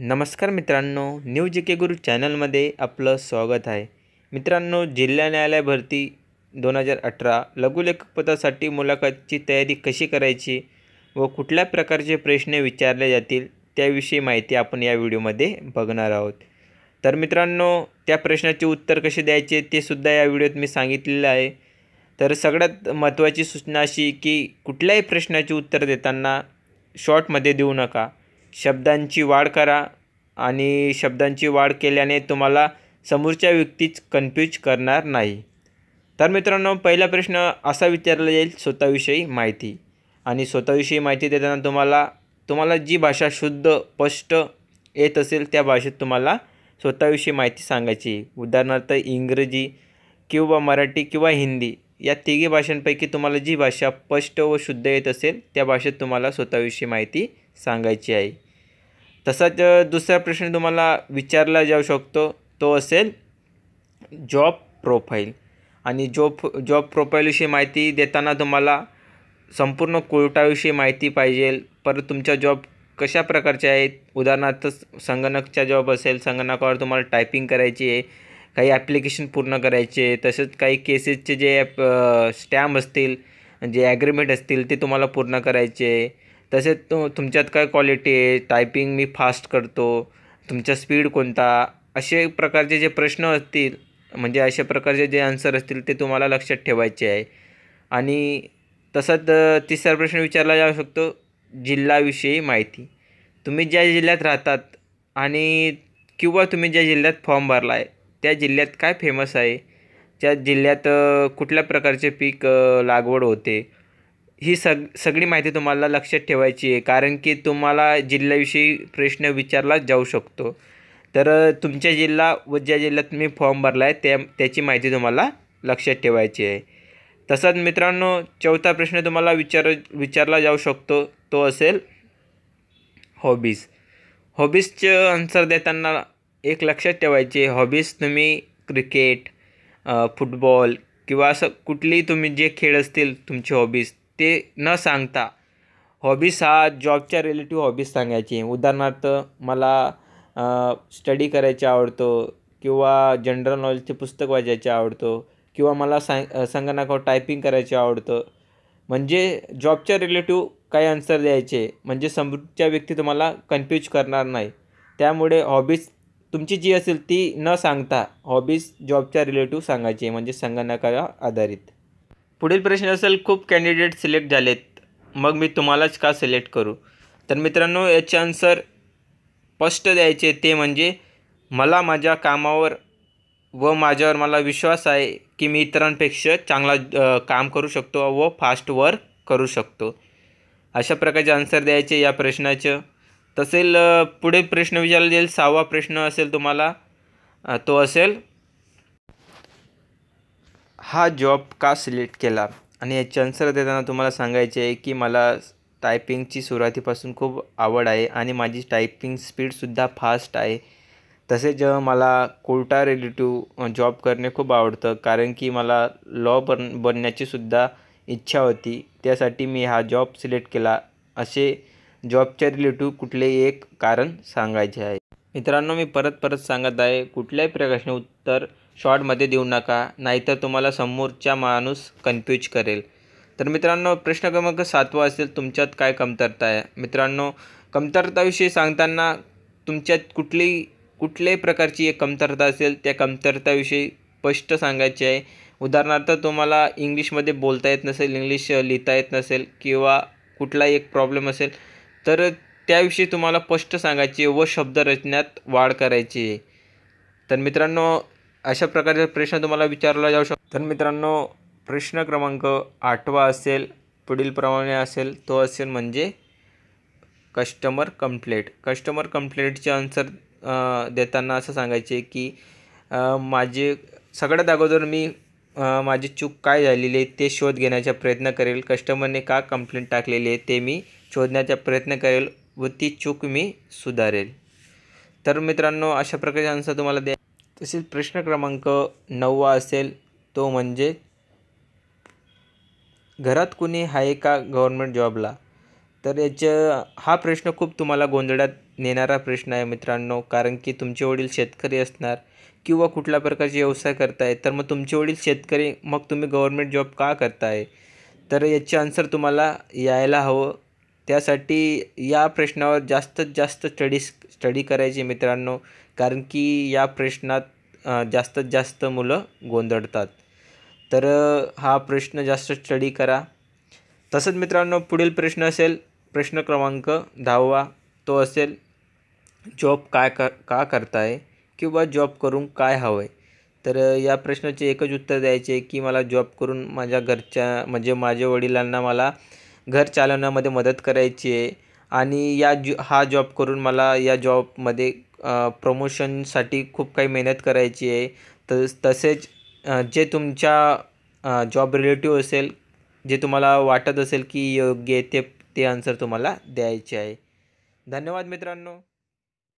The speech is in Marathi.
नमस्कार मित्रांनो न्यू जे के गुरु चॅनलमध्ये आपलं स्वागत आहे मित्रांनो जिल्हा न्यायालय भरती दोन हजार अठरा लघुलेखपदासाठी मुलाखतीची तयारी कशी करायची व कुठल्या प्रकारचे प्रश्न विचारले जातील त्याविषयी माहिती आपण या व्हिडिओमध्ये बघणार आहोत तर मित्रांनो त्या प्रश्नाचे उत्तर कसे द्यायचे ते सुद्धा या व्हिडिओत मी सांगितलेलं आहे तर सगळ्यात महत्त्वाची सूचना अशी की कुठल्याही प्रश्नाचे उत्तर देताना शॉर्टमध्ये देऊ नका शब्दांची वाढ करा आणि शब्दांची वाढ केल्याने तुम्हाला समोरच्या व्यक्तीच कन्फ्यूज करणार नाही तर मित्रांनो पहिला प्रश्न असा विचारला जाईल स्वतःविषयी माहिती आणि स्वतःविषयी माहिती देताना तुम्हाला तुम्हाला जी भाषा शुद्ध स्पष्ट येत असेल त्या भाषेत तुम्हाला स्वतःविषयी माहिती सांगायची उदाहरणार्थ इंग्रजी किंवा मराठी किंवा हिंदी या तिघी भाषांपैकी तुम्हाला जी भाषा स्पष्ट व शुद्ध येत असेल त्या भाषेत तुम्हाला स्वतःविषयी माहिती सांगायची आहे तसाच दुसरा प्रश्न तुम्हाला विचारला जाऊ शकतो तो असेल जॉब प्रोफाईल आणि जॉब जॉब प्रोफाईलविषयी माहिती देताना तुम्हाला संपूर्ण कोर्टाविषयी माहिती पाहिजे परत तुमच्या जॉब कशा प्रकारचे आहेत उदाहरणार्थ संगणकचा जॉब असेल संगणकावर तुम्हाला टायपिंग करायची आहे काही ॲप्लिकेशन पूर्ण करायचे तसेच काही केसेसचे जे स्टॅम्प असतील जे ॲग्रीमेंट असतील ते तुम्हाला पूर्ण करायचे तसेच तो तुमच्यात काय क्वालिटी आहे टायपिंग मी फास्ट करतो तुमचा स्पीड कोणता असे प्रकारचे जे प्रश्न असतील म्हणजे अशा प्रकारचे जे आन्सर असतील ते तुम्हाला लक्षात ठेवायचे आहे आणि तसंच तिसरा प्रश्न विचारला जाऊ शकतो जिल्हाविषयी माहिती तुम्ही ज्या जिल्ह्यात राहतात आणि किंवा तुम्ही ज्या जिल्ह्यात फॉर्म भरला आहे त्या जिल्ह्यात काय फेमस आहे त्या जिल्ह्यात कुठल्या प्रकारचे पीक लागवड होते ही सग सगळी माहिती तुम्हाला लक्षात ठेवायची आहे कारण की तुम्हाला जिल्ह्याविषयी प्रश्न विचारला जाऊ शकतो तर तुमच्या जिल्हा व ज्या जिल्ह्यात तुम्ही फॉर्म भरला आहे त्या त्याची माहिती तुम्हाला लक्षात ठेवायची आहे तसंच मित्रांनो चौथा प्रश्न तुम्हाला विचार विचारला जाऊ शकतो तो असेल हॉबीज हॉबीजचं आन्सर देताना एक लक्षात ठेवायचे हॉबीज तुम्ही क्रिकेट फुटबॉल किंवा असं कुठलीही तुम्ही जे खेळ असतील तुमची हॉबीज ते न सांगता हॉबीज हा जॉबच्या रिलेटिव्ह हॉबीज सांगायची उदाहरणार्थ मला स्टडी करायची आवडतो किंवा जनरल नॉलेजचे पुस्तक वाचायचे आवडतो किंवा मला सांग संगणकावर टायपिंग करायचे आवडतं म्हणजे जॉबच्या रिलेटिव्ह काही आन्सर द्यायचे म्हणजे समोरच्या व्यक्ती तुम्हाला कन्फ्यूज करणार नाही त्यामुळे हॉबीज तुमची जी असेल ती न सांगता हॉबीज जॉबच्या रिलेटिव्ह सांगायचे म्हणजे संगणकाला आधारित पुढील प्रश्न असेल खूप कॅन्डिडेट सिलेक्ट झालेत मग मी तुम्हालाच का सिलेक्ट करू तर मित्रांनो याचे आन्सर स्पष्ट द्यायचे ते म्हणजे मला माझ्या कामावर व माझ्यावर मला विश्वास आहे की मी इतरांपेक्षा चांगला काम करू शकतो व फास्ट वर्क करू शकतो अशा प्रकारचे आन्सर द्यायचे या प्रश्नाचं तसेल पुढे प्रश्न विचारला जाईल सहावा प्रश्न असेल तुम्हाला तो असेल हा जॉब का सिलेक्ट केला आणि याचे आन्सर देताना तुम्हाला सांगायचे आहे की मला टायपिंगची सुरुवातीपासून खूप आवड आहे आणि माझी टायपिंग स्पीडसुद्धा फास्ट आहे तसेच मला कोर्टा रिलेटिव्ह जॉब करणे खूप आवडतं कारण की मला लॉ बन बनण्याचीसुद्धा इच्छा होती त्यासाठी मी हा जॉब सिलेक्ट केला असे जॉबच्या रिलेटिव्ह कुठलेही एक कारण सांगायचे आहे मित्रांनो मी परत परत सांगत आहे कुठल्याही प्रकाशने उत्तर शॉर्टमध्ये देऊ नका नाहीतर तुम्हाला समोरचा माणूस कन्फ्यूज करेल तर मित्रांनो प्रश्न क्रमांक सातवा असेल तुमच्यात काय कमतरता आहे मित्रांनो कमतरताविषयी सांगताना तुमच्यात कुठली कुठल्याही प्रकारची एक कमतरता असेल त्या कमतरताविषयी स्पष्ट सांगायचे आहे उदाहरणार्थ तुम्हाला इंग्लिशमध्ये बोलता येत नसेल इंग्लिश लिहिता येत नसेल किंवा कुठलाही एक प्रॉब्लेम असेल तर त्याविषयी तुम्हाला स्पष्ट सांगायची व शब्दरचनात वाढ करायची आहे तर मित्रांनो अशा प्रकारचा प्रश्न तुम्हाला विचारला जाऊ शकतो तर मित्रांनो प्रश्न क्रमांक आठवा असेल पुढीलप्रमाणे असेल तो असेल म्हणजे कस्टमर कम्प्लेट कस्टमर कम्प्लेटचे आन्सर देताना असं सांगायचे की माझे सगळ्यात अगोदर मी माझी चूक काय झालेली आहे ते शोध घेण्याचा प्रयत्न करेल कस्टमरने का कंप्लेंट टाकलेली आहे ते मी शोधण्याचा प्रयत्न करेल व ती चूक मी सुधारेल तर मित्रांनो अशा प्रकारचे आन्सर तुम्हाला द्या तसेच प्रश्न क्रमांक नववा असेल तो म्हणजे घरात कुणी आहे का गव्हर्मेंट जॉबला तर याचं हा प्रश्न खूप तुम्हाला गोंधळात नेणारा प्रश्न आहे मित्रांनो कारण की तुमचे वडील शेतकरी असणार किंवा कुठल्या प्रकारचे व्यवसाय करताय तर मग तुमचे वडील शेतकरी मग तुम्ही गव्हर्मेंट जॉब का करताय तर याचे आन्सर तुम्हाला यायला हवं त्यासाठी या प्रश्नावर जास्तीत जास्त स्टडीस स्टडी करायची मित्रांनो कारण की या प्रश्नात जास्तीत जास्त मुलं गोंधळतात तर हा प्रश्न जास्त स्टडी करा तसंच मित्रांनो पुढील प्रश्न असेल प्रश्न क्रमांक दहावा तो असेल जॉब काय कर का करताय किंवा जॉब करून काय हवं आहे तर या प्रश्नाचे एकच उत्तर द्यायचे की मला जॉब करून माझ्या घरच्या म्हणजे माझ्या वडिलांना मला घर चालवण्यामध्ये मदत करायची आहे आणि या जो हा जॉब करून मला या जॉबमध्ये प्रमोशनसाठी खूप काही मेहनत करायची आहे तस तसेच जे तुमच्या जॉब रिलेटिव्ह असेल जे तुम्हाला वाटत असेल की योग्य ते ते आन्सर तुम्हाला द्यायचे आहे धन्यवाद मित्रांनो